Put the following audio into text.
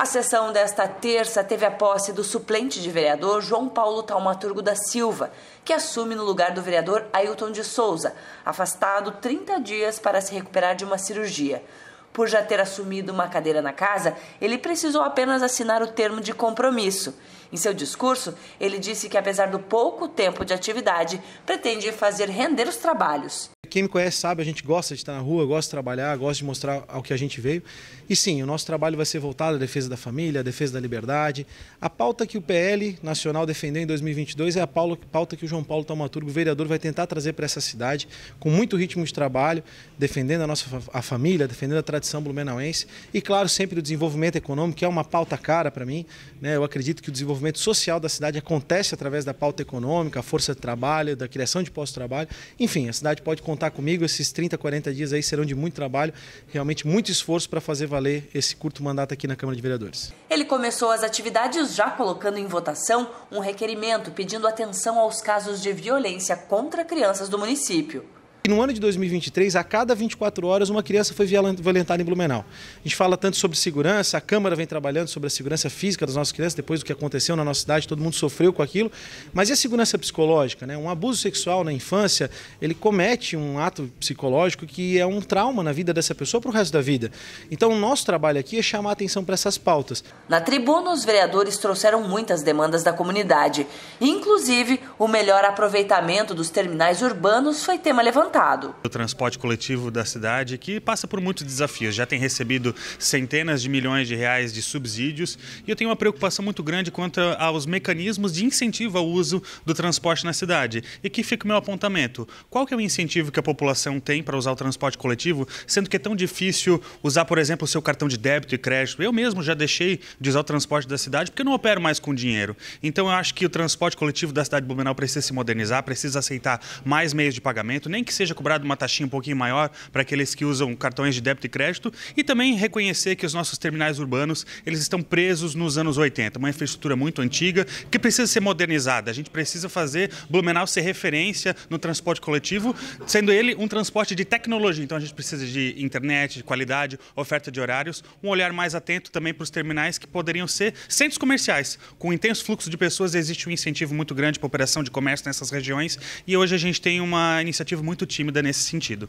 A sessão desta terça teve a posse do suplente de vereador João Paulo Taumaturgo da Silva, que assume no lugar do vereador Ailton de Souza, afastado 30 dias para se recuperar de uma cirurgia. Por já ter assumido uma cadeira na casa, ele precisou apenas assinar o termo de compromisso. Em seu discurso, ele disse que, apesar do pouco tempo de atividade, pretende fazer render os trabalhos quem me conhece sabe, a gente gosta de estar na rua, gosta de trabalhar, gosta de mostrar ao que a gente veio. E sim, o nosso trabalho vai ser voltado à defesa da família, à defesa da liberdade. A pauta que o PL Nacional defendeu em 2022 é a pauta que o João Paulo Taumaturgo, vereador, vai tentar trazer para essa cidade, com muito ritmo de trabalho, defendendo a nossa a família, defendendo a tradição blumenauense. E claro, sempre o desenvolvimento econômico, que é uma pauta cara para mim. Né? Eu acredito que o desenvolvimento social da cidade acontece através da pauta econômica, a força de trabalho, da criação de postos de trabalho. Enfim, a cidade pode contar contar comigo. Esses 30, 40 dias aí serão de muito trabalho, realmente muito esforço para fazer valer esse curto mandato aqui na Câmara de Vereadores. Ele começou as atividades já colocando em votação um requerimento pedindo atenção aos casos de violência contra crianças do município. E no ano de 2023, a cada 24 horas, uma criança foi violentada em Blumenau. A gente fala tanto sobre segurança, a Câmara vem trabalhando sobre a segurança física das nossas crianças, depois do que aconteceu na nossa cidade, todo mundo sofreu com aquilo. Mas e a segurança psicológica? Né? Um abuso sexual na infância, ele comete um ato psicológico que é um trauma na vida dessa pessoa para o resto da vida. Então, o nosso trabalho aqui é chamar a atenção para essas pautas. Na tribuna, os vereadores trouxeram muitas demandas da comunidade. Inclusive, o melhor aproveitamento dos terminais urbanos foi tema levantado implantado. O transporte coletivo da cidade, que passa por muitos desafios, já tem recebido centenas de milhões de reais de subsídios e eu tenho uma preocupação muito grande quanto aos mecanismos de incentivo ao uso do transporte na cidade. E aqui fica o meu apontamento. Qual que é o incentivo que a população tem para usar o transporte coletivo, sendo que é tão difícil usar, por exemplo, o seu cartão de débito e crédito? Eu mesmo já deixei de usar o transporte da cidade porque eu não opero mais com dinheiro. Então eu acho que o transporte coletivo da cidade de Blumenau precisa se modernizar, precisa aceitar mais meios de pagamento, nem que seja seja cobrado uma taxinha um pouquinho maior para aqueles que usam cartões de débito e crédito e também reconhecer que os nossos terminais urbanos eles estão presos nos anos 80, uma infraestrutura muito antiga que precisa ser modernizada. A gente precisa fazer Blumenau ser referência no transporte coletivo, sendo ele um transporte de tecnologia. Então a gente precisa de internet, de qualidade, oferta de horários, um olhar mais atento também para os terminais que poderiam ser centros comerciais. Com um intenso fluxo de pessoas existe um incentivo muito grande para a operação de comércio nessas regiões e hoje a gente tem uma iniciativa muito tímida nesse sentido.